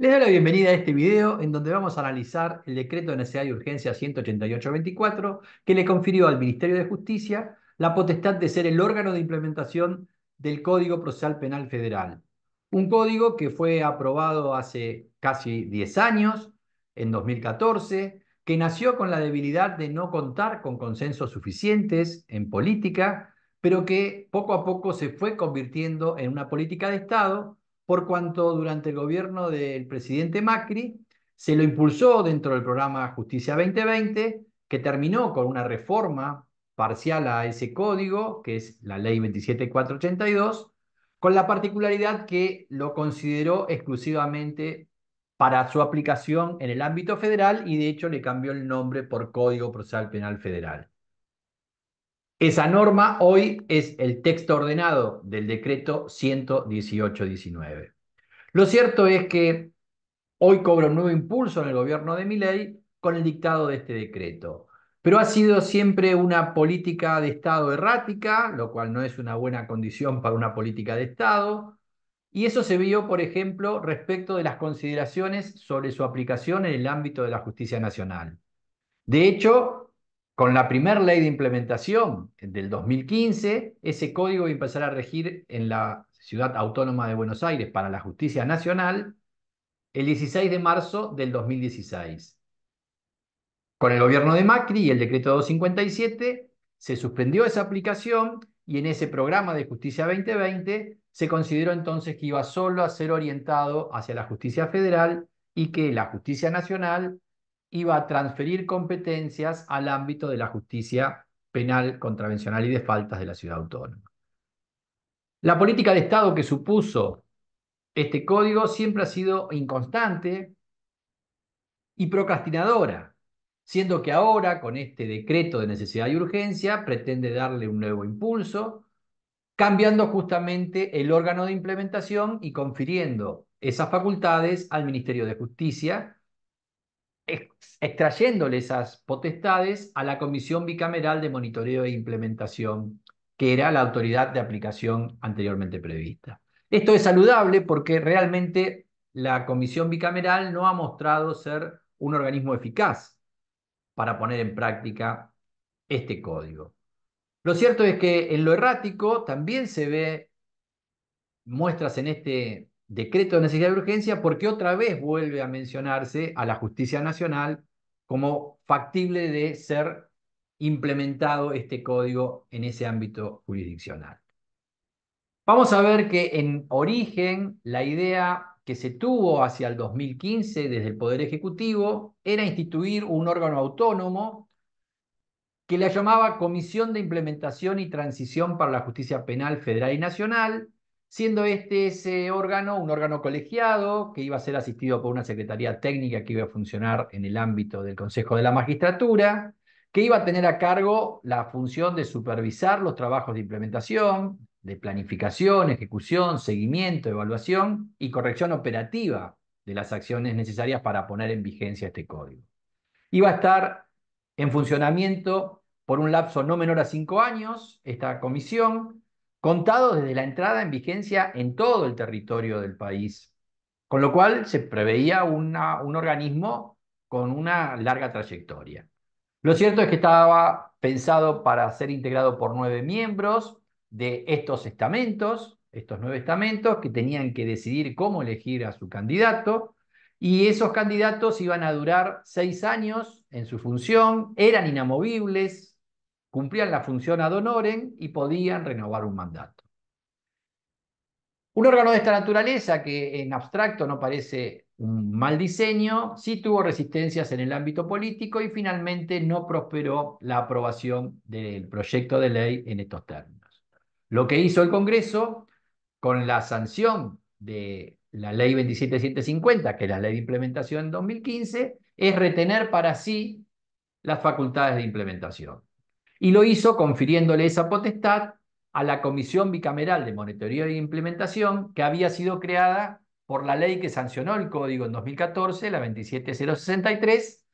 Les doy la bienvenida a este video en donde vamos a analizar el decreto de necesidad y urgencia 188.24 que le confirió al Ministerio de Justicia la potestad de ser el órgano de implementación del Código Procesal Penal Federal. Un código que fue aprobado hace casi 10 años, en 2014, que nació con la debilidad de no contar con consensos suficientes en política, pero que poco a poco se fue convirtiendo en una política de Estado por cuanto durante el gobierno del presidente Macri se lo impulsó dentro del programa Justicia 2020, que terminó con una reforma parcial a ese código, que es la ley 27482, con la particularidad que lo consideró exclusivamente para su aplicación en el ámbito federal y de hecho le cambió el nombre por Código Procesal Penal Federal. Esa norma hoy es el texto ordenado del decreto 118-19. Lo cierto es que hoy cobra un nuevo impulso en el gobierno de Miley con el dictado de este decreto. Pero ha sido siempre una política de Estado errática, lo cual no es una buena condición para una política de Estado. Y eso se vio, por ejemplo, respecto de las consideraciones sobre su aplicación en el ámbito de la justicia nacional. De hecho, con la primera ley de implementación del 2015, ese código iba a empezar a regir en la ciudad autónoma de Buenos Aires para la justicia nacional el 16 de marzo del 2016. Con el gobierno de Macri y el decreto 257 se suspendió esa aplicación y en ese programa de justicia 2020 se consideró entonces que iba solo a ser orientado hacia la justicia federal y que la justicia nacional iba a transferir competencias al ámbito de la justicia penal, contravencional y de faltas de la ciudad autónoma. La política de Estado que supuso este código siempre ha sido inconstante y procrastinadora, siendo que ahora, con este decreto de necesidad y urgencia, pretende darle un nuevo impulso, cambiando justamente el órgano de implementación y confiriendo esas facultades al Ministerio de Justicia, extrayéndole esas potestades a la Comisión Bicameral de Monitoreo e Implementación, que era la autoridad de aplicación anteriormente prevista. Esto es saludable porque realmente la Comisión Bicameral no ha mostrado ser un organismo eficaz para poner en práctica este código. Lo cierto es que en lo errático también se ve muestras en este decreto de necesidad de urgencia porque otra vez vuelve a mencionarse a la justicia nacional como factible de ser implementado este código en ese ámbito jurisdiccional. Vamos a ver que en origen la idea que se tuvo hacia el 2015 desde el Poder Ejecutivo era instituir un órgano autónomo que la llamaba Comisión de Implementación y Transición para la Justicia Penal Federal y Nacional, siendo este ese órgano un órgano colegiado que iba a ser asistido por una secretaría técnica que iba a funcionar en el ámbito del Consejo de la Magistratura, que iba a tener a cargo la función de supervisar los trabajos de implementación, de planificación, ejecución, seguimiento, evaluación y corrección operativa de las acciones necesarias para poner en vigencia este código. Iba a estar en funcionamiento por un lapso no menor a cinco años esta comisión, contado desde la entrada en vigencia en todo el territorio del país, con lo cual se preveía un organismo con una larga trayectoria. Lo cierto es que estaba pensado para ser integrado por nueve miembros de estos estamentos, estos nueve estamentos que tenían que decidir cómo elegir a su candidato, y esos candidatos iban a durar seis años en su función, eran inamovibles, cumplían la función ad honorem y podían renovar un mandato. Un órgano de esta naturaleza, que en abstracto no parece un mal diseño, sí tuvo resistencias en el ámbito político y finalmente no prosperó la aprobación del proyecto de ley en estos términos. Lo que hizo el Congreso, con la sanción de la ley 27750, que es la ley de implementación en 2015, es retener para sí las facultades de implementación y lo hizo confiriéndole esa potestad a la Comisión Bicameral de Monitoreo e Implementación que había sido creada por la ley que sancionó el código en 2014, la 27063,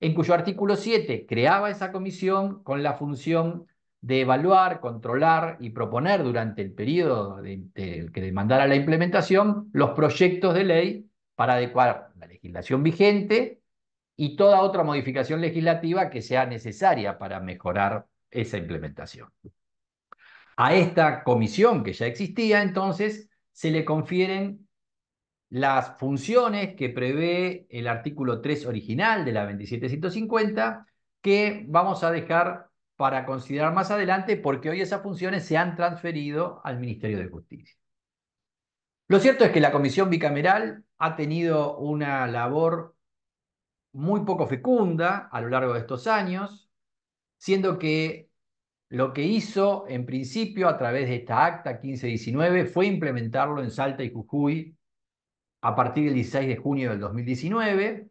en cuyo artículo 7 creaba esa comisión con la función de evaluar, controlar y proponer durante el periodo que demandara la implementación los proyectos de ley para adecuar la legislación vigente y toda otra modificación legislativa que sea necesaria para mejorar esa implementación. A esta comisión que ya existía, entonces, se le confieren las funciones que prevé el artículo 3 original de la 2750, que vamos a dejar para considerar más adelante, porque hoy esas funciones se han transferido al Ministerio de Justicia. Lo cierto es que la Comisión Bicameral ha tenido una labor muy poco fecunda a lo largo de estos años, siendo que lo que hizo en principio a través de esta acta 1519 fue implementarlo en Salta y Jujuy a partir del 16 de junio del 2019,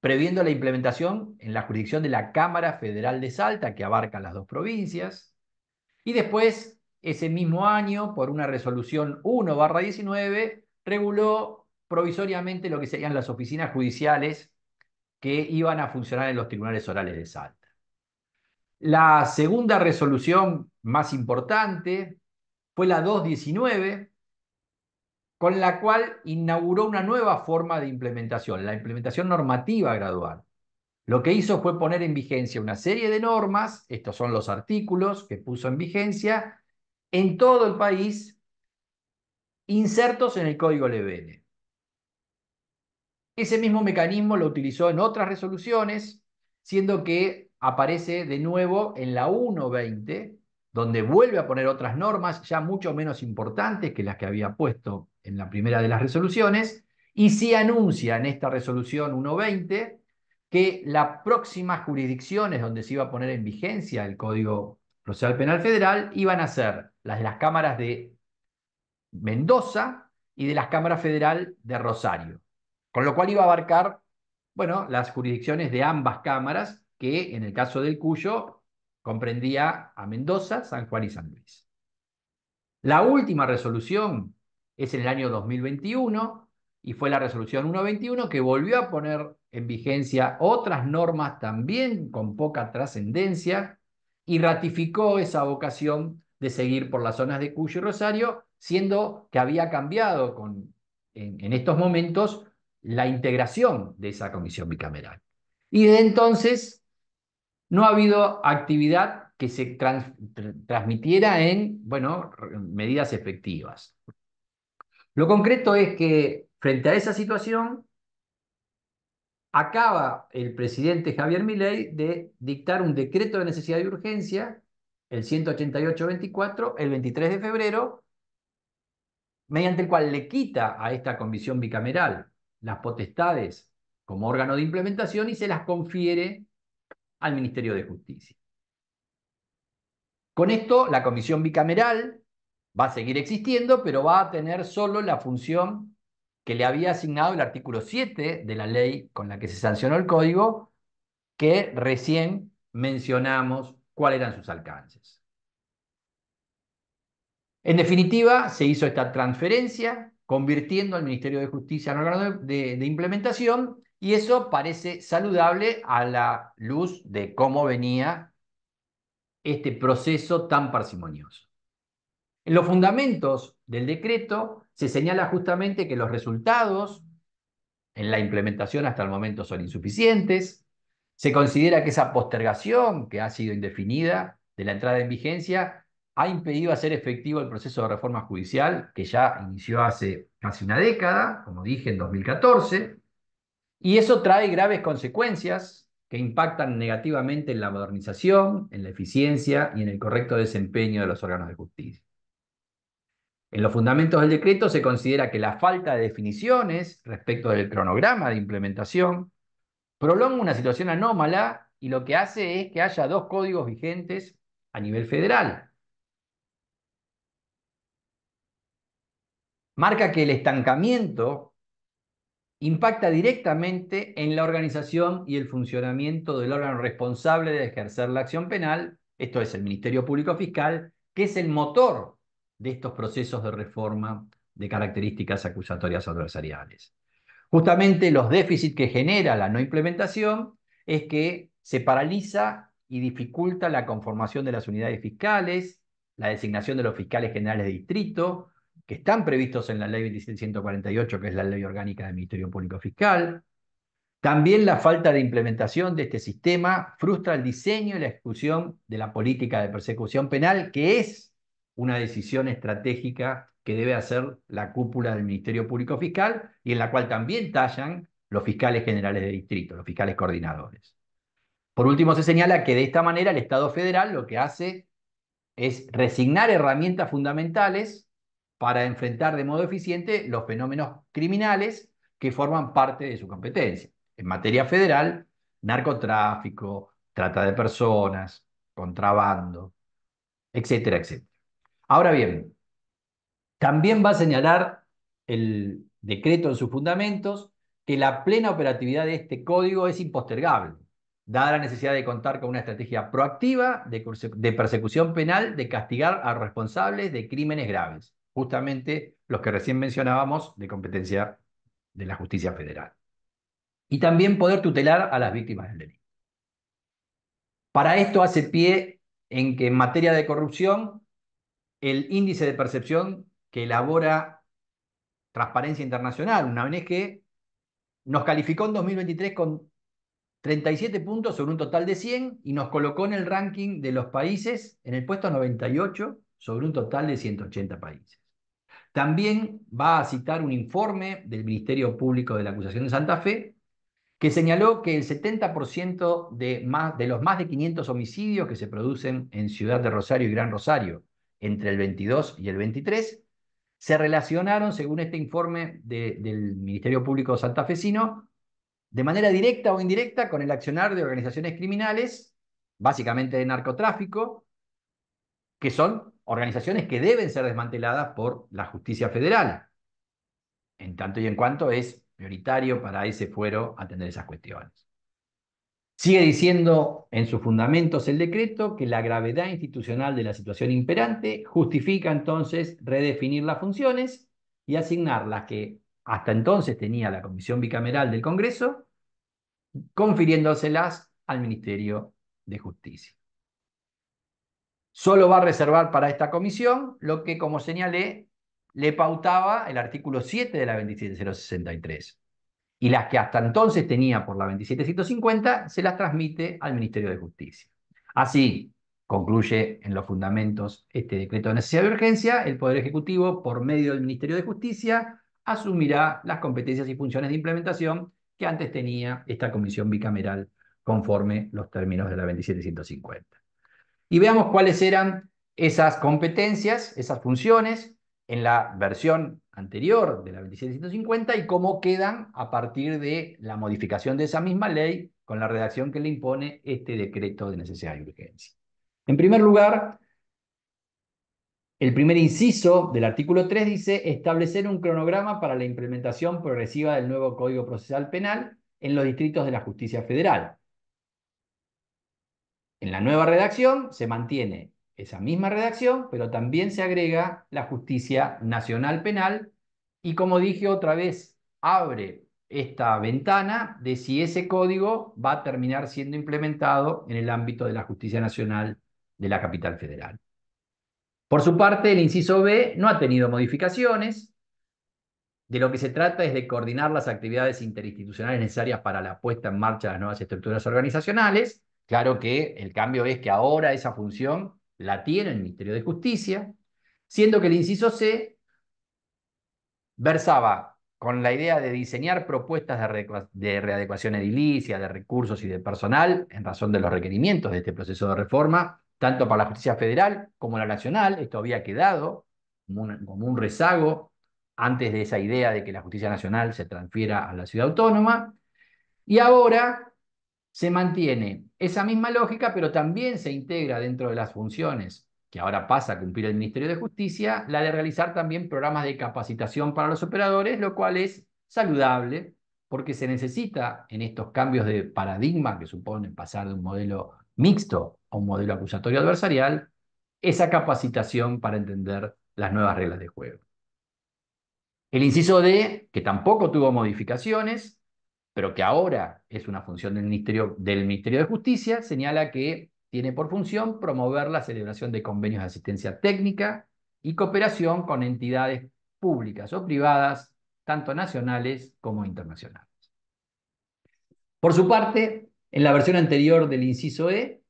previendo la implementación en la jurisdicción de la Cámara Federal de Salta, que abarca las dos provincias, y después, ese mismo año, por una resolución 1-19, reguló provisoriamente lo que serían las oficinas judiciales que iban a funcionar en los tribunales orales de Salta. La segunda resolución más importante fue la 219, con la cual inauguró una nueva forma de implementación, la implementación normativa gradual. Lo que hizo fue poner en vigencia una serie de normas, estos son los artículos que puso en vigencia, en todo el país, insertos en el código Levene ese mismo mecanismo lo utilizó en otras resoluciones, siendo que aparece de nuevo en la 1.20, donde vuelve a poner otras normas ya mucho menos importantes que las que había puesto en la primera de las resoluciones, y sí anuncia en esta resolución 1.20 que las próximas jurisdicciones donde se iba a poner en vigencia el Código Procesal Penal Federal iban a ser las de las cámaras de Mendoza y de las cámaras federal de Rosario. Con lo cual iba a abarcar, bueno, las jurisdicciones de ambas cámaras, que en el caso del Cuyo comprendía a Mendoza, San Juan y San Luis. La última resolución es en el año 2021 y fue la resolución 121 que volvió a poner en vigencia otras normas también con poca trascendencia y ratificó esa vocación de seguir por las zonas de Cuyo y Rosario, siendo que había cambiado con, en estos momentos la integración de esa comisión bicameral. Y desde entonces no ha habido actividad que se transmitiera en, bueno, medidas efectivas. Lo concreto es que frente a esa situación, acaba el presidente Javier Milei de dictar un decreto de necesidad y urgencia, el 188-24, el 23 de febrero, mediante el cual le quita a esta comisión bicameral las potestades como órgano de implementación y se las confiere al Ministerio de Justicia. Con esto, la comisión bicameral va a seguir existiendo, pero va a tener solo la función que le había asignado el artículo 7 de la ley con la que se sancionó el código, que recién mencionamos cuáles eran sus alcances. En definitiva, se hizo esta transferencia convirtiendo al Ministerio de Justicia en órgano de, implementación y eso parece saludable a la luz de cómo venía este proceso tan parsimonioso. En los fundamentos del decreto se señala justamente que los resultados en la implementación hasta el momento son insuficientes. Se considera que esa postergación que ha sido indefinida de la entrada en vigencia ha impedido hacer efectivo el proceso de reforma judicial que ya inició hace casi una década, como dije, en 2014, y eso trae graves consecuencias que impactan negativamente en la modernización, en la eficiencia y en el correcto desempeño de los órganos de justicia. En los fundamentos del decreto se considera que la falta de definiciones respecto del cronograma de implementación prolonga una situación anómala y lo que hace es que haya dos códigos vigentes a nivel federal, marca que el estancamiento impacta directamente en la organización y el funcionamiento del órgano responsable de ejercer la acción penal, esto es el Ministerio Público Fiscal, que es el motor de estos procesos de reforma de características acusatorias adversariales. Justamente los déficits que genera la no implementación es que se paraliza y dificulta la conformación de las unidades fiscales, la designación de los fiscales generales de distrito, que están previstos en la ley 2748, que es la ley orgánica del Ministerio Público Fiscal. También la falta de implementación de este sistema frustra el diseño y la ejecución de la política de persecución penal, que es una decisión estratégica que debe hacer la cúpula del Ministerio Público Fiscal y en la cual también tallan los fiscales generales de distrito, los fiscales coordinadores. Por último, se señala que de esta manera el Estado federal lo que hace es resignar herramientas fundamentales para enfrentar de modo eficiente los fenómenos criminales que forman parte de su competencia. En materia federal, narcotráfico, trata de personas, contrabando, etcétera, etcétera. Ahora bien, también va a señalar el decreto en sus fundamentos que la plena operatividad de este código es impostergable, dada la necesidad de contar con una estrategia proactiva de, persecución penal de castigar a responsables de crímenes graves justamente los que recién mencionábamos de competencia de la justicia federal. Y también poder tutelar a las víctimas del delito. Para esto hace pie en que en materia de corrupción, el índice de percepción que elabora Transparencia Internacional, una que nos calificó en 2023 con 37 puntos sobre un total de 100 y nos colocó en el ranking de los países en el puesto 98 sobre un total de 180 países. También va a citar un informe del Ministerio Público de la Acusación de Santa Fe que señaló que el 70% de, más, de los más de 500 homicidios que se producen en Ciudad de Rosario y Gran Rosario entre el 22 y el 23 se relacionaron, según este informe del Ministerio Público santafesino, de manera directa o indirecta con el accionar de organizaciones criminales, básicamente de narcotráfico, que son organizaciones que deben ser desmanteladas por la justicia federal, en tanto y en cuanto es prioritario para ese fuero atender esas cuestiones. Sigue diciendo en sus fundamentos el decreto que la gravedad institucional de la situación imperante justifica entonces redefinir las funciones y asignar las que hasta entonces tenía la Comisión Bicameral del Congreso, confiriéndoselas al Ministerio de Justicia solo va a reservar para esta comisión lo que, como señalé, le pautaba el artículo 7 de la 27063. Y las que hasta entonces tenía por la 2750 se las transmite al Ministerio de Justicia. Así, concluye en los fundamentos este decreto de necesidad de urgencia, el Poder Ejecutivo, por medio del Ministerio de Justicia, asumirá las competencias y funciones de implementación que antes tenía esta comisión bicameral conforme los términos de la 2750 y veamos cuáles eran esas competencias, esas funciones en la versión anterior de la 2750 y cómo quedan a partir de la modificación de esa misma ley con la redacción que le impone este decreto de necesidad y urgencia. En primer lugar, el primer inciso del artículo 3 dice establecer un cronograma para la implementación progresiva del nuevo Código Procesal Penal en los distritos de la Justicia Federal. En la nueva redacción se mantiene esa misma redacción, pero también se agrega la justicia nacional penal y como dije otra vez, abre esta ventana de si ese código va a terminar siendo implementado en el ámbito de la justicia nacional de la capital federal. Por su parte, el inciso B no ha tenido modificaciones. De lo que se trata es de coordinar las actividades interinstitucionales necesarias para la puesta en marcha de las nuevas estructuras organizacionales Claro que el cambio es que ahora esa función la tiene el Ministerio de Justicia, siendo que el inciso C versaba con la idea de diseñar propuestas de, readecuación edilicia, de recursos y de personal en razón de los requerimientos de este proceso de reforma, tanto para la justicia federal como la nacional. Esto había quedado como un, como un rezago antes de esa idea de que la justicia nacional se transfiera a la ciudad autónoma. Y ahora se mantiene esa misma lógica, pero también se integra dentro de las funciones que ahora pasa a cumplir el Ministerio de Justicia, la de realizar también programas de capacitación para los operadores, lo cual es saludable porque se necesita en estos cambios de paradigma que suponen pasar de un modelo mixto a un modelo acusatorio adversarial, esa capacitación para entender las nuevas reglas de juego. El inciso D, que tampoco tuvo modificaciones, pero que ahora es una función del Ministerio, del Ministerio de Justicia, señala que tiene por función promover la celebración de convenios de asistencia técnica y cooperación con entidades públicas o privadas, tanto nacionales como internacionales. Por su parte, en la versión anterior del inciso E,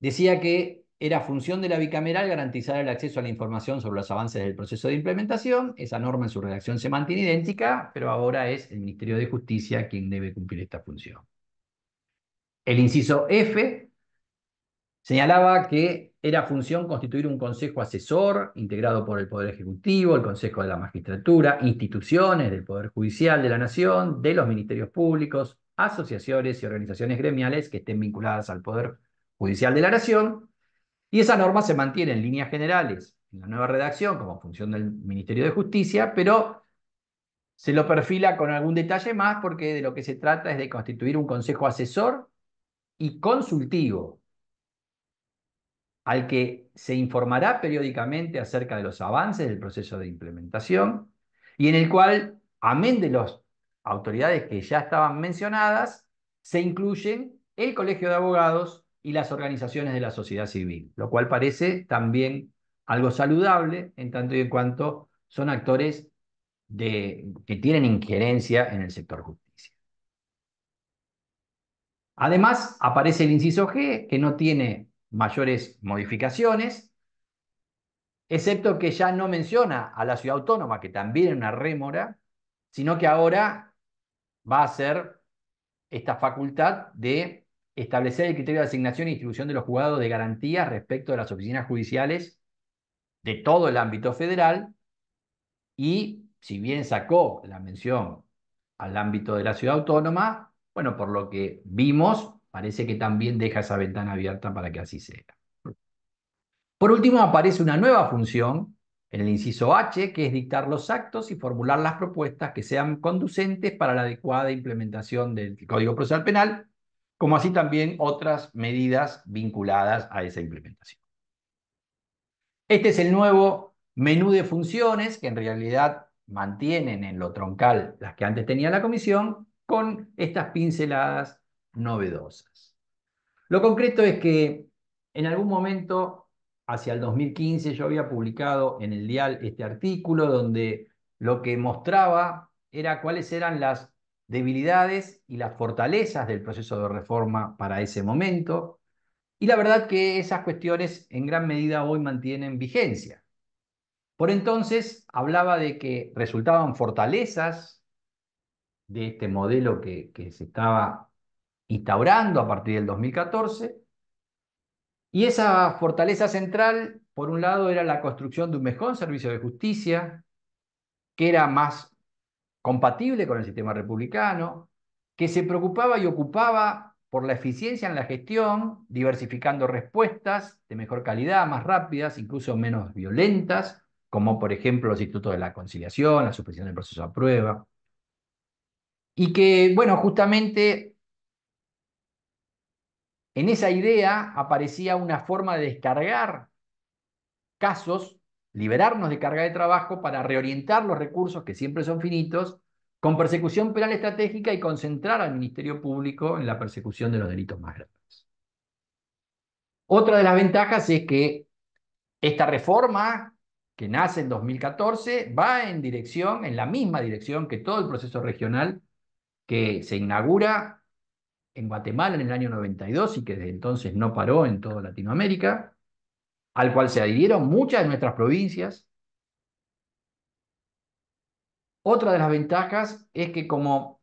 decía que era función de la bicameral garantizar el acceso a la información sobre los avances del proceso de implementación. Esa norma en su redacción se mantiene idéntica, pero ahora es el Ministerio de Justicia quien debe cumplir esta función. El inciso F señalaba que era función constituir un consejo asesor integrado por el Poder Ejecutivo, el Consejo de la Magistratura, instituciones del Poder Judicial de la Nación, de los ministerios públicos, asociaciones y organizaciones gremiales que estén vinculadas al Poder Judicial de la Nación y esa norma se mantiene en líneas generales en la nueva redacción como función del Ministerio de Justicia, pero se lo perfila con algún detalle más porque de lo que se trata es de constituir un consejo asesor y consultivo al que se informará periódicamente acerca de los avances del proceso de implementación y en el cual, amén de las autoridades que ya estaban mencionadas, se incluyen el Colegio de Abogados, y las organizaciones de la sociedad civil, lo cual parece también algo saludable en tanto y en cuanto son actores que tienen injerencia en el sector justicia. Además, aparece el inciso G, que no tiene mayores modificaciones, excepto que ya no menciona a la ciudad autónoma, que también es una rémora, sino que ahora va a ser esta facultad de establecer el criterio de asignación e distribución de los juzgados de garantía respecto de las oficinas judiciales de todo el ámbito federal y si bien sacó la mención al ámbito de la ciudad autónoma, bueno, por lo que vimos, parece que también deja esa ventana abierta para que así sea. Por último, aparece una nueva función en el inciso H, que es dictar los actos y formular las propuestas que sean conducentes para la adecuada implementación del Código Procesal Penal como así también otras medidas vinculadas a esa implementación. Este es el nuevo menú de funciones que en realidad mantienen en lo troncal las que antes tenía la comisión con estas pinceladas novedosas. Lo concreto es que en algún momento, hacia el 2015, yo había publicado en el dial este artículo donde lo que mostraba era cuáles eran las debilidades y las fortalezas del proceso de reforma para ese momento. Y la verdad que esas cuestiones en gran medida hoy mantienen vigencia. Por entonces hablaba de que resultaban fortalezas de este modelo que, se estaba instaurando a partir del 2014. Y esa fortaleza central, por un lado, era la construcción de un mejor servicio de justicia, que era más compatible con el sistema republicano, que se preocupaba y ocupaba por la eficiencia en la gestión, diversificando respuestas de mejor calidad, más rápidas, incluso menos violentas, como por ejemplo los institutos de la conciliación, la suspensión del proceso de prueba. Y que, bueno, justamente en esa idea aparecía una forma de descargar casos liberarnos de carga de trabajo para reorientar los recursos que siempre son finitos con persecución penal estratégica y concentrar al Ministerio Público en la persecución de los delitos más graves. Otra de las ventajas es que esta reforma, que nace en 2014, va en dirección, en la misma dirección que todo el proceso regional que se inaugura en Guatemala en el año 92 y que desde entonces no paró en toda Latinoamérica, al cual se adhirieron muchas de nuestras provincias. Otra de las ventajas es que como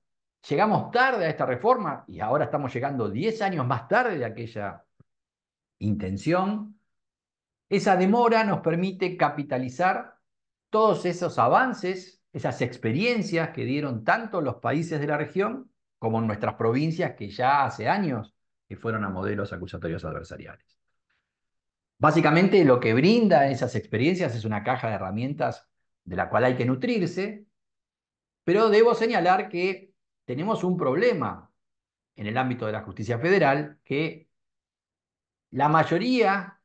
llegamos tarde a esta reforma y ahora estamos llegando 10 años más tarde de aquella intención, esa demora nos permite capitalizar todos esos avances, esas experiencias que dieron tanto los países de la región como nuestras provincias que ya hace años que fueron a modelos acusatorios adversariales. Básicamente lo que brinda esas experiencias es una caja de herramientas de la cual hay que nutrirse, pero debo señalar que tenemos un problema en el ámbito de la justicia federal que la mayoría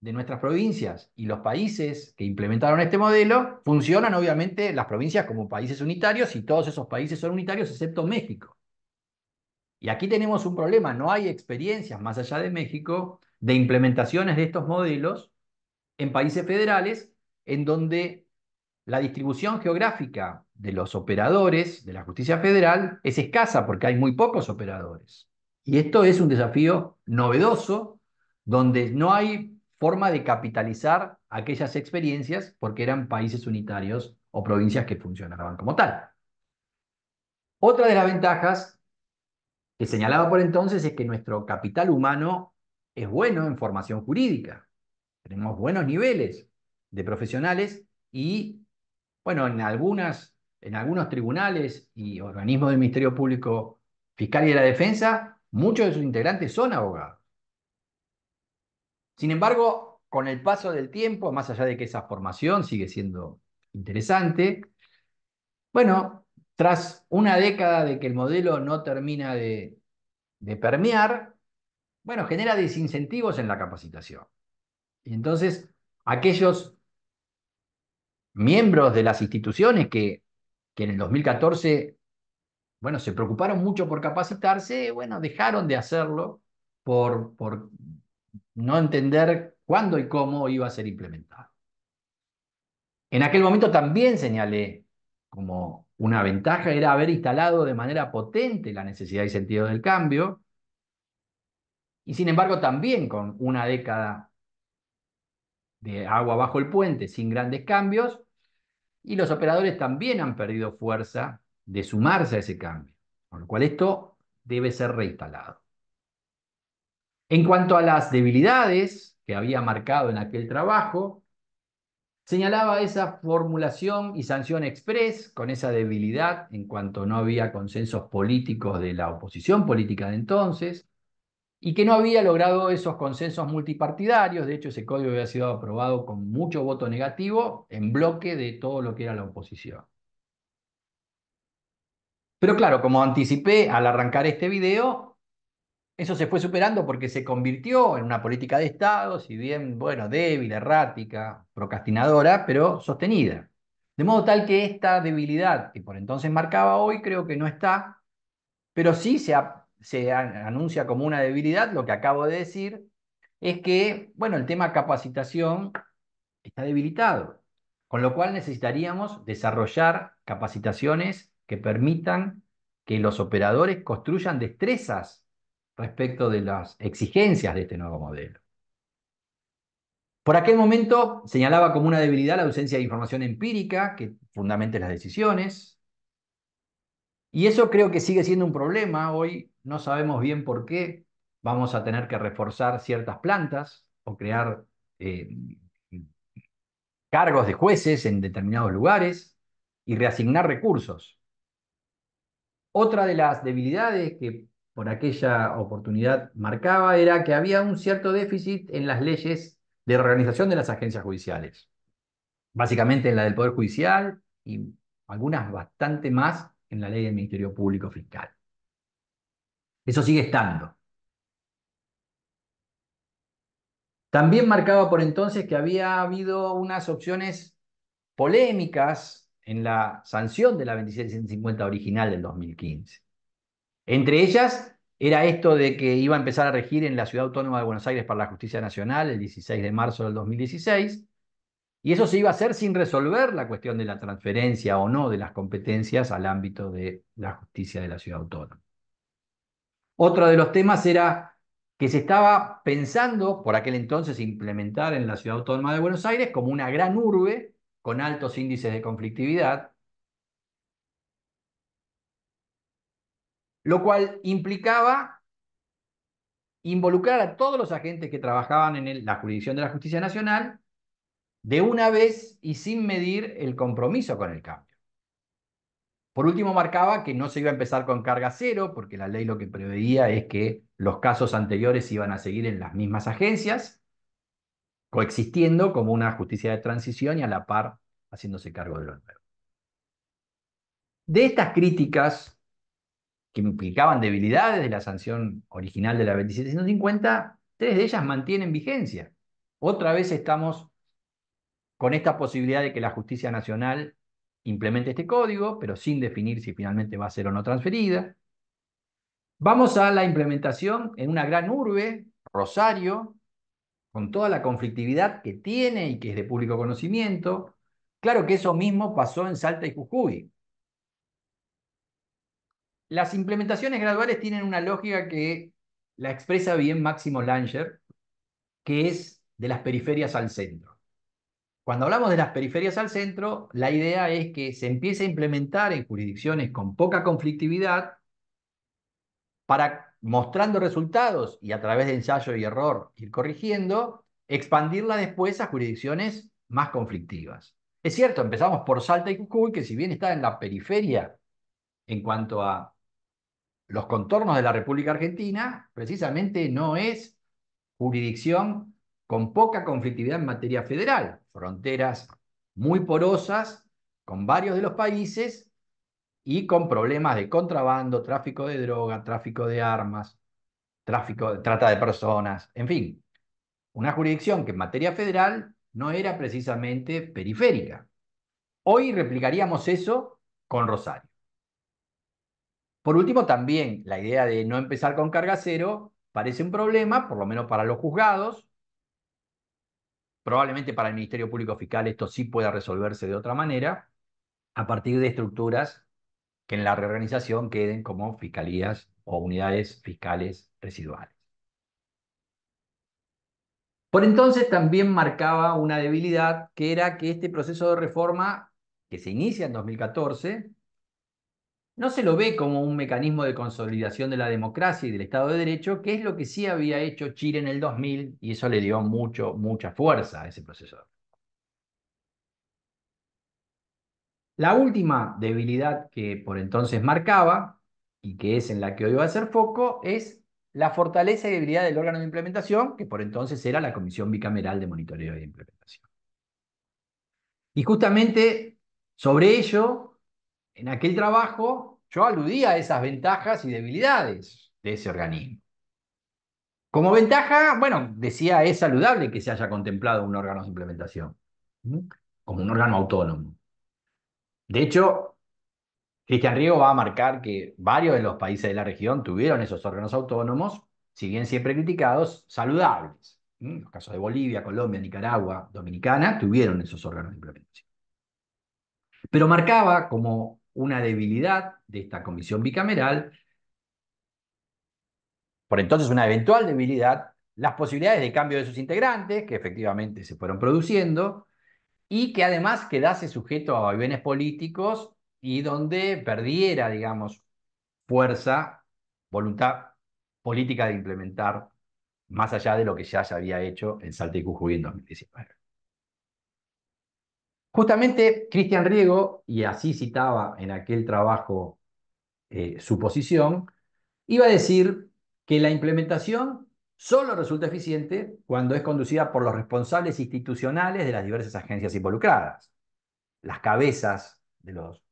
de nuestras provincias y los países que implementaron este modelo funcionan obviamente las provincias como países unitarios y todos esos países son unitarios excepto México. Y aquí tenemos un problema, no hay experiencias más allá de México de implementaciones de estos modelos en países federales en donde la distribución geográfica de los operadores de la justicia federal es escasa porque hay muy pocos operadores. Y esto es un desafío novedoso donde no hay forma de capitalizar aquellas experiencias porque eran países unitarios o provincias que funcionaban como tal. Otra de las ventajas que señalaba por entonces es que nuestro capital humano es bueno en formación jurídica. Tenemos buenos niveles de profesionales y, bueno, en, algunas, en algunos tribunales y organismos del Ministerio Público Fiscal y de la Defensa, muchos de sus integrantes son abogados. Sin embargo, con el paso del tiempo, más allá de que esa formación sigue siendo interesante, bueno, tras una década de que el modelo no termina de permear, bueno, genera desincentivos en la capacitación. Y entonces, aquellos miembros de las instituciones que, en el 2014, bueno, se preocuparon mucho por capacitarse, bueno, dejaron de hacerlo por, por no entender cuándo y cómo iba a ser implementado. En aquel momento también señalé como una ventaja era haber instalado de manera potente la necesidad y sentido del cambio, y sin embargo, también con una década de agua bajo el puente, sin grandes cambios, y los operadores también han perdido fuerza de sumarse a ese cambio, con lo cual esto debe ser reinstalado. En cuanto a las debilidades que había marcado en aquel trabajo, señalaba esa formulación y sanción express con esa debilidad en cuanto no había consensos políticos de la oposición política de entonces, y que no había logrado esos consensos multipartidarios. De hecho, ese código había sido aprobado con mucho voto negativo en bloque de todo lo que era la oposición. Pero claro, como anticipé al arrancar este video, eso se fue superando porque se convirtió en una política de Estado, si bien, bueno, débil, errática, procrastinadora, pero sostenida. De modo tal que esta debilidad que por entonces marcaba hoy creo que no está, pero sí se ha se anuncia como una debilidad, lo que acabo de decir, es que, bueno, el tema capacitación está debilitado, con lo cual necesitaríamos desarrollar capacitaciones que permitan que los operadores construyan destrezas respecto de las exigencias de este nuevo modelo. Por aquel momento señalaba como una debilidad la ausencia de información empírica que fundamente las decisiones, y eso creo que sigue siendo un problema hoy, no sabemos bien por qué, vamos a tener que reforzar ciertas plantas o crear eh, cargos de jueces en determinados lugares y reasignar recursos. Otra de las debilidades que por aquella oportunidad marcaba era que había un cierto déficit en las leyes de organización de las agencias judiciales. Básicamente en la del Poder Judicial y algunas bastante más en la ley del Ministerio Público Fiscal. Eso sigue estando. También marcaba por entonces que había habido unas opciones polémicas en la sanción de la 2650 original del 2015. Entre ellas era esto de que iba a empezar a regir en la Ciudad Autónoma de Buenos Aires para la Justicia Nacional el 16 de marzo del 2016 y eso se iba a hacer sin resolver la cuestión de la transferencia o no de las competencias al ámbito de la justicia de la ciudad autónoma. Otro de los temas era que se estaba pensando por aquel entonces implementar en la ciudad autónoma de Buenos Aires como una gran urbe con altos índices de conflictividad, lo cual implicaba involucrar a todos los agentes que trabajaban en la jurisdicción de la justicia nacional de una vez y sin medir el compromiso con el cambio. Por último, marcaba que no se iba a empezar con carga cero, porque la ley lo que preveía es que los casos anteriores iban a seguir en las mismas agencias, coexistiendo como una justicia de transición y a la par haciéndose cargo de lo nuevo. De estas críticas que implicaban debilidades de la sanción original de la 2750, tres de ellas mantienen vigencia. Otra vez estamos con esta posibilidad de que la justicia nacional implemente este código, pero sin definir si finalmente va a ser o no transferida. Vamos a la implementación en una gran urbe, Rosario, con toda la conflictividad que tiene y que es de público conocimiento. Claro que eso mismo pasó en Salta y Jujuy. Las implementaciones graduales tienen una lógica que la expresa bien Máximo Langer, que es de las periferias al centro. Cuando hablamos de las periferias al centro, la idea es que se empiece a implementar en jurisdicciones con poca conflictividad para, mostrando resultados y a través de ensayo y error ir corrigiendo, expandirla después a jurisdicciones más conflictivas. Es cierto, empezamos por Salta y Jujuy, que si bien está en la periferia en cuanto a los contornos de la República Argentina, precisamente no es jurisdicción con poca conflictividad en materia federal fronteras muy porosas con varios de los países y con problemas de contrabando, tráfico de droga, tráfico de armas, tráfico, trata de personas, en fin, una jurisdicción que en materia federal no era precisamente periférica. Hoy replicaríamos eso con Rosario. Por último, también la idea de no empezar con carga cero parece un problema, por lo menos para los juzgados, Probablemente para el Ministerio Público Fiscal esto sí pueda resolverse de otra manera, a partir de estructuras que en la reorganización queden como fiscalías o unidades fiscales residuales. Por entonces también marcaba una debilidad que era que este proceso de reforma que se inicia en 2014 no se lo ve como un mecanismo de consolidación de la democracia y del Estado de Derecho, que es lo que sí había hecho Chile en el 2000 y eso le dio mucho, mucha fuerza a ese proceso. La última debilidad que por entonces marcaba y que es en la que hoy va a hacer foco es la fortaleza y debilidad del órgano de implementación, que por entonces era la Comisión Bicameral de Monitoreo e Implementación. Y justamente sobre ello, en aquel trabajo, yo aludía a esas ventajas y debilidades de ese organismo. Como ventaja, bueno, decía, es saludable que se haya contemplado un órgano de implementación, como un órgano autónomo. De hecho, Cristian Riego va a marcar que varios de los países de la región tuvieron esos órganos autónomos, si bien siempre criticados, saludables. En Los casos de Bolivia, Colombia, Nicaragua, Dominicana tuvieron esos órganos de implementación. Pero marcaba como una debilidad de esta comisión bicameral. Por entonces, una eventual debilidad, las posibilidades de cambio de sus integrantes, que efectivamente se fueron produciendo, y que además quedase sujeto a vaivenes políticos y donde perdiera, digamos, fuerza, voluntad política de implementar más allá de lo que ya se había hecho en Salta y Jujuy en 2019. Justamente Cristian Riego, y así citaba en aquel trabajo eh, su posición, iba a decir que la implementación solo resulta eficiente cuando es conducida por los responsables institucionales de las diversas agencias involucradas, las cabezas de los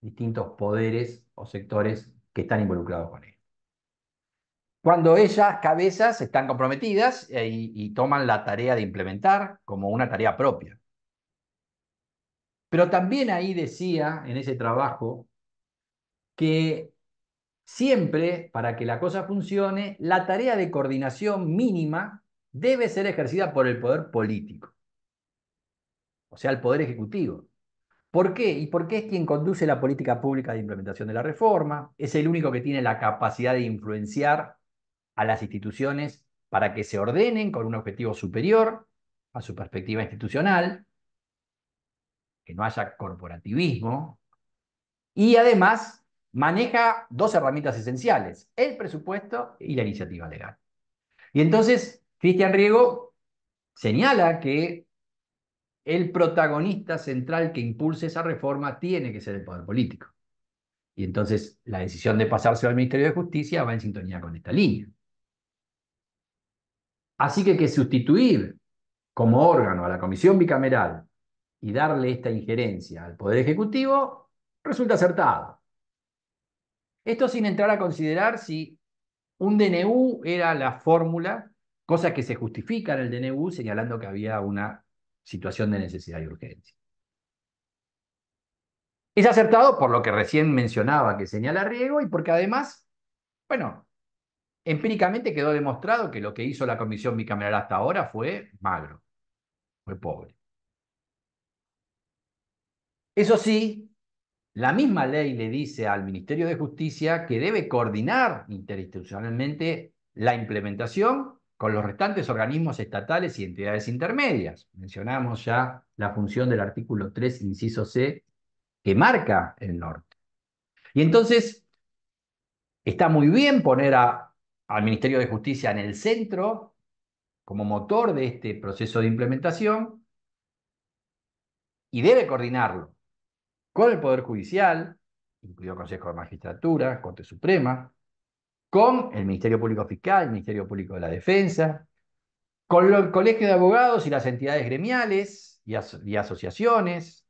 distintos poderes o sectores que están involucrados con él. Cuando ellas, cabezas están comprometidas eh, y toman la tarea de implementar como una tarea propia. Pero también ahí decía, en ese trabajo, que siempre, para que la cosa funcione, la tarea de coordinación mínima debe ser ejercida por el poder político, o sea, el poder ejecutivo. ¿Por qué? Y porque es quien conduce la política pública de implementación de la reforma, es el único que tiene la capacidad de influenciar a las instituciones para que se ordenen con un objetivo superior a su perspectiva institucional, que no haya corporativismo. Y además maneja dos herramientas esenciales, el presupuesto y la iniciativa legal. Y entonces, Cristian Riego señala que el protagonista central que impulse esa reforma tiene que ser el poder político. Y entonces la decisión de pasarse al Ministerio de Justicia va en sintonía con esta línea. Así que que sustituir como órgano a la Comisión Bicameral y darle esta injerencia al Poder Ejecutivo resulta acertado. Esto sin entrar a considerar si un DNU era la fórmula, cosa que se justifica en el DNU señalando que había una situación de necesidad y urgencia. Es acertado por lo que recién mencionaba que señala Riego y porque además, bueno, empíricamente quedó demostrado que lo que hizo la comisión bicameral hasta ahora fue magro, fue pobre. Eso sí, la misma ley le dice al Ministerio de Justicia que debe coordinar interinstitucionalmente la implementación con los restantes organismos estatales y entidades intermedias. Mencionamos ya la función del artículo 3, inciso C, que marca el norte. Y entonces, está muy bien poner al Ministerio de Justicia en el centro como motor de este proceso de implementación y debe coordinarlo con el Poder Judicial, incluido Consejo de Magistratura, Corte Suprema, con el Ministerio Público Fiscal, el Ministerio Público de la Defensa, con el Colegio de Abogados y las entidades gremiales y, asociaciones.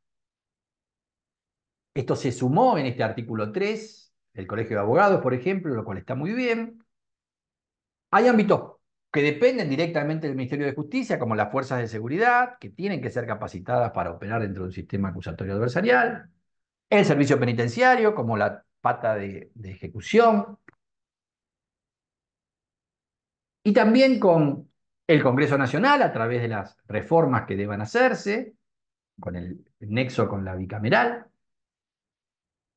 Esto se sumó en este artículo 3, el Colegio de Abogados, por ejemplo, lo cual está muy bien. Hay ámbitos que dependen directamente del Ministerio de Justicia, como las fuerzas de seguridad, que tienen que ser capacitadas para operar dentro de un sistema acusatorio adversarial el servicio penitenciario como la pata de, ejecución, y también con el Congreso Nacional a través de las reformas que deban hacerse, con el nexo con la bicameral,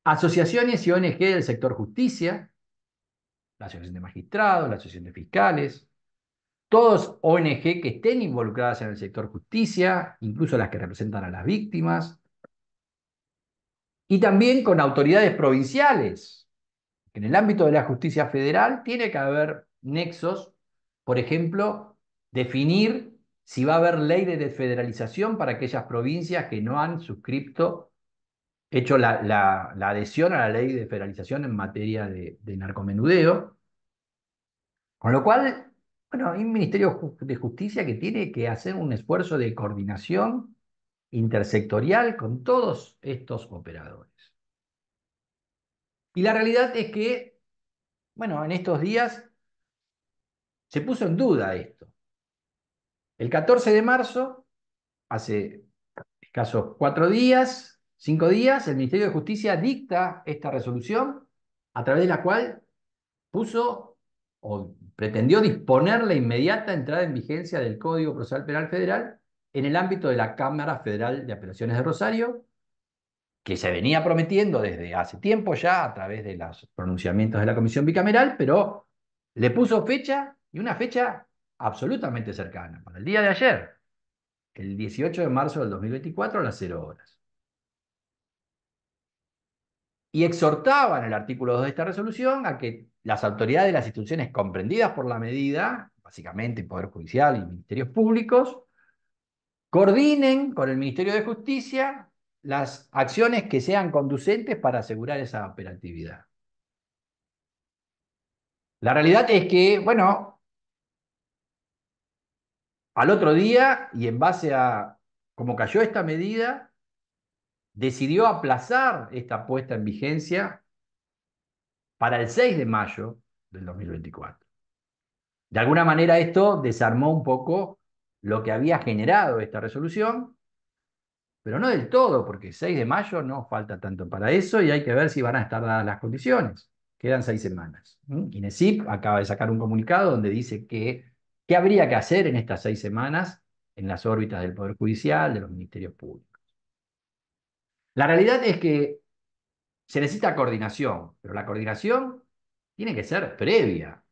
asociaciones y ONG del sector justicia, la Asociación de Magistrados, la Asociación de Fiscales, todos ONG que estén involucradas en el sector justicia, incluso las que representan a las víctimas, y también con autoridades provinciales. En el ámbito de la justicia federal tiene que haber nexos, por ejemplo, definir si va a haber ley de desfederalización para aquellas provincias que no han suscripto, hecho la, adhesión a la ley de federalización en materia de, de narcomenudeo. Con lo cual, bueno, hay un Ministerio de Justicia que tiene que hacer un esfuerzo de coordinación intersectorial con todos estos operadores. Y la realidad es que, bueno, en estos días se puso en duda esto. El 14 de marzo, hace escasos cuatro días, cinco días, el Ministerio de Justicia dicta esta resolución a través de la cual puso o pretendió disponer la inmediata entrada en vigencia del Código Procesal Penal Federal en el ámbito de la Cámara Federal de Apelaciones de Rosario, que se venía prometiendo desde hace tiempo ya a través de los pronunciamientos de la Comisión Bicameral, pero le puso fecha y una fecha absolutamente cercana, para el día de ayer, el 18 de marzo del 2024 a las 0 horas. Y exhortaba en el artículo 2 de esta resolución a que las autoridades de las instituciones comprendidas por la medida, básicamente el Poder Judicial y Ministerios Públicos, coordinen con el Ministerio de Justicia las acciones que sean conducentes para asegurar esa operatividad. La realidad es que, bueno, al otro día y en base a cómo cayó esta medida, decidió aplazar esta puesta en vigencia para el 6 de mayo del 2024. De alguna manera esto desarmó un poco lo que había generado esta resolución, pero no del todo, porque 6 de mayo no falta tanto para eso y hay que ver si van a estar dadas las condiciones. Quedan seis semanas. ¿Mm? INESIP acaba de sacar un comunicado donde dice que qué habría que hacer en estas seis semanas en las órbitas del Poder Judicial, de los ministerios públicos. La realidad es que se necesita coordinación, pero la coordinación tiene que ser previa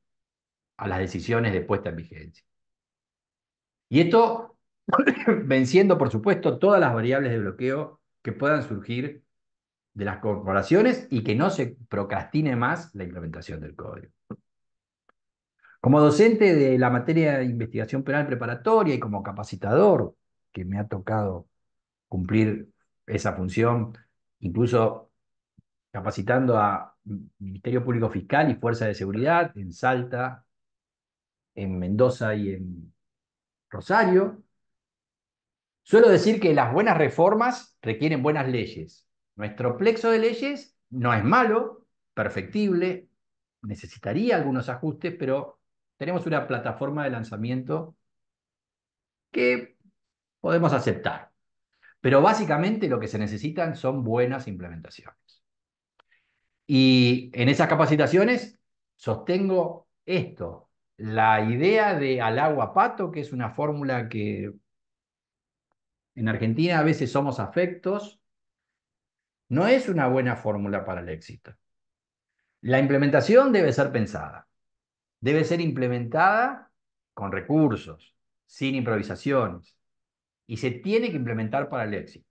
a las decisiones de puesta en vigencia. Y esto venciendo, por supuesto, todas las variables de bloqueo que puedan surgir de las corporaciones y que no se procrastine más la implementación del código. Como docente de la materia de investigación penal preparatoria y como capacitador, que me ha tocado cumplir esa función, incluso capacitando a Ministerio Público Fiscal y Fuerza de Seguridad en Salta, en Mendoza y en Rosario. Suelo decir que las buenas reformas requieren buenas leyes. Nuestro plexo de leyes no es malo, perfectible, necesitaría algunos ajustes, pero tenemos una plataforma de lanzamiento que podemos aceptar. Pero básicamente lo que se necesitan son buenas implementaciones. Y en esas capacitaciones sostengo esto, la idea de al agua pato, que es una fórmula que en Argentina a veces somos afectos, no es una buena fórmula para el éxito. La implementación debe ser pensada, debe ser implementada con recursos, sin improvisaciones, y se tiene que implementar para el éxito.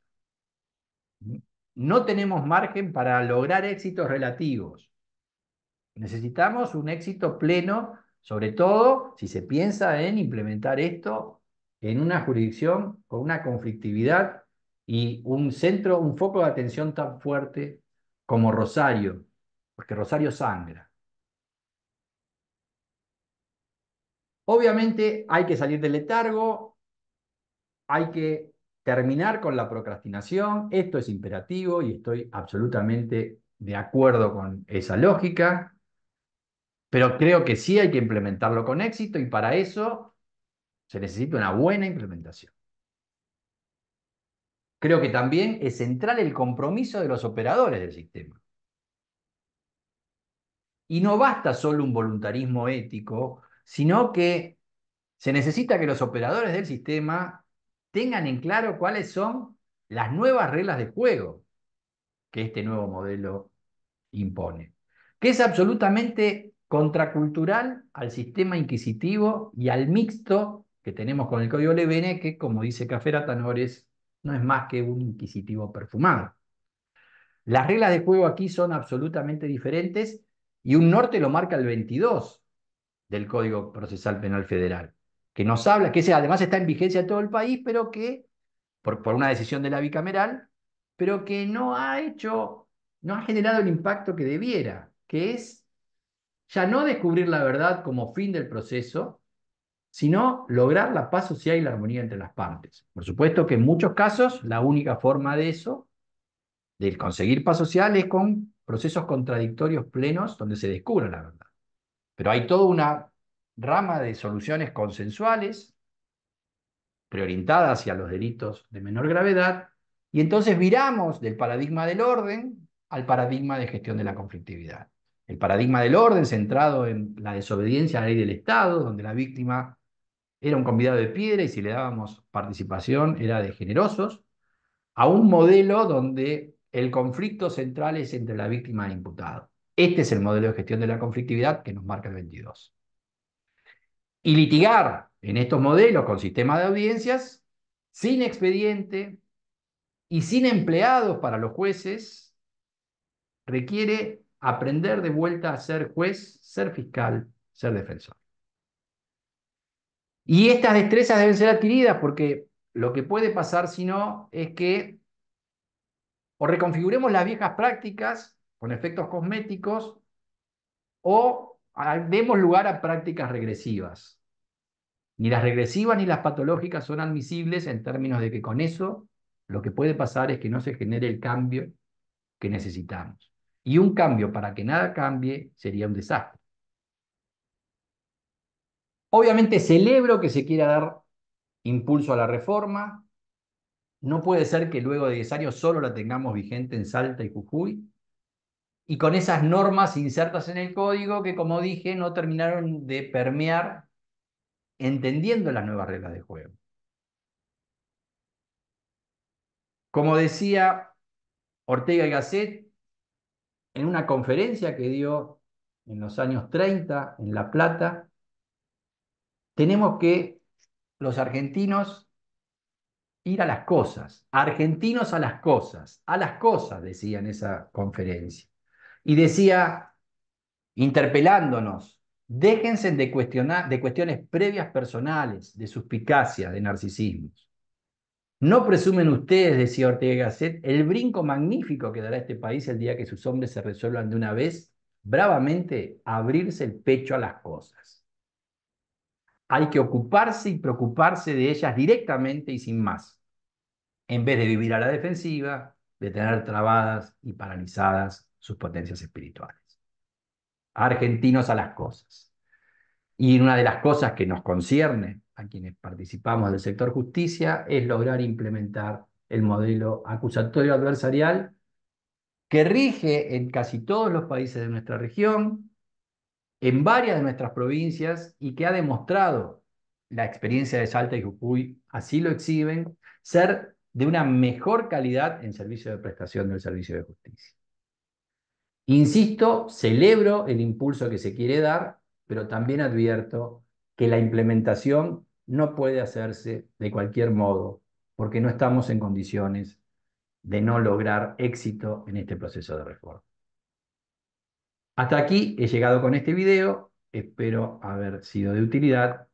No tenemos margen para lograr éxitos relativos. Necesitamos un éxito pleno sobre todo si se piensa en implementar esto en una jurisdicción con una conflictividad y un centro, un foco de atención tan fuerte como Rosario, porque Rosario sangra. Obviamente hay que salir del letargo, hay que terminar con la procrastinación, esto es imperativo y estoy absolutamente de acuerdo con esa lógica. Pero creo que sí hay que implementarlo con éxito y para eso se necesita una buena implementación. Creo que también es central el compromiso de los operadores del sistema. Y no basta solo un voluntarismo ético, sino que se necesita que los operadores del sistema tengan en claro cuáles son las nuevas reglas de juego que este nuevo modelo impone, que es absolutamente contracultural al sistema inquisitivo y al mixto que tenemos con el Código Levene, que como dice Café Tanores, no es más que un inquisitivo perfumado. Las reglas de juego aquí son absolutamente diferentes y un norte lo marca el 22 del Código Procesal Penal Federal, que nos habla, que además está en vigencia en todo el país, pero que, por, por una decisión de la bicameral, pero que no ha hecho, no ha generado el impacto que debiera, que es ya no descubrir la verdad como fin del proceso, sino lograr la paz social y la armonía entre las partes. Por supuesto que en muchos casos la única forma de eso, de conseguir paz social, es con procesos contradictorios plenos donde se descubre la verdad. Pero hay toda una rama de soluciones consensuales, preorientadas hacia los delitos de menor gravedad, y entonces viramos del paradigma del orden al paradigma de gestión de la conflictividad el paradigma del orden centrado en la desobediencia a la ley del Estado, donde la víctima era un convidado de piedra y si le dábamos participación era de generosos, a un modelo donde el conflicto central es entre la víctima e imputado. Este es el modelo de gestión de la conflictividad que nos marca el 22. Y litigar en estos modelos con sistemas de audiencias, sin expediente y sin empleados para los jueces, requiere aprender de vuelta a ser juez, ser fiscal, ser defensor. Y estas destrezas deben ser adquiridas porque lo que puede pasar si no es que o reconfiguremos las viejas prácticas con efectos cosméticos o demos lugar a prácticas regresivas. Ni las regresivas ni las patológicas son admisibles en términos de que con eso lo que puede pasar es que no se genere el cambio que necesitamos. Y un cambio para que nada cambie sería un desastre. Obviamente celebro que se quiera dar impulso a la reforma. No puede ser que luego de 10 años solo la tengamos vigente en Salta y Jujuy. Y con esas normas insertas en el código que, como dije, no terminaron de permear entendiendo las nuevas reglas de juego. Como decía Ortega y Gasset, en una conferencia que dio en los años 30 en La Plata, tenemos que los argentinos ir a las cosas, argentinos a las cosas, a las cosas, decía en esa conferencia. Y decía, interpelándonos, déjense de, cuestionar, de cuestiones previas personales, de suspicacia, de narcisismos. ¿No presumen ustedes, decía Ortega y Gasset, el brinco magnífico que dará este país el día que sus hombres se resuelvan de una vez bravamente a abrirse el pecho a las cosas? Hay que ocuparse y preocuparse de ellas directamente y sin más, en vez de vivir a la defensiva, de tener trabadas y paralizadas sus potencias espirituales. Argentinos a las cosas. Y una de las cosas que nos concierne a quienes participamos del sector justicia es lograr implementar el modelo acusatorio adversarial que rige en casi todos los países de nuestra región, en varias de nuestras provincias y que ha demostrado, la experiencia de Salta y Jujuy así lo exhiben, ser de una mejor calidad en servicio de prestación del servicio de justicia. Insisto, celebro el impulso que se quiere dar, pero también advierto que la implementación no puede hacerse de cualquier modo, porque no estamos en condiciones de no lograr éxito en este proceso de reforma. Hasta aquí he llegado con este video, espero haber sido de utilidad,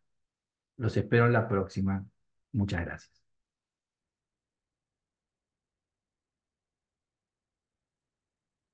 los espero en la próxima, muchas gracias.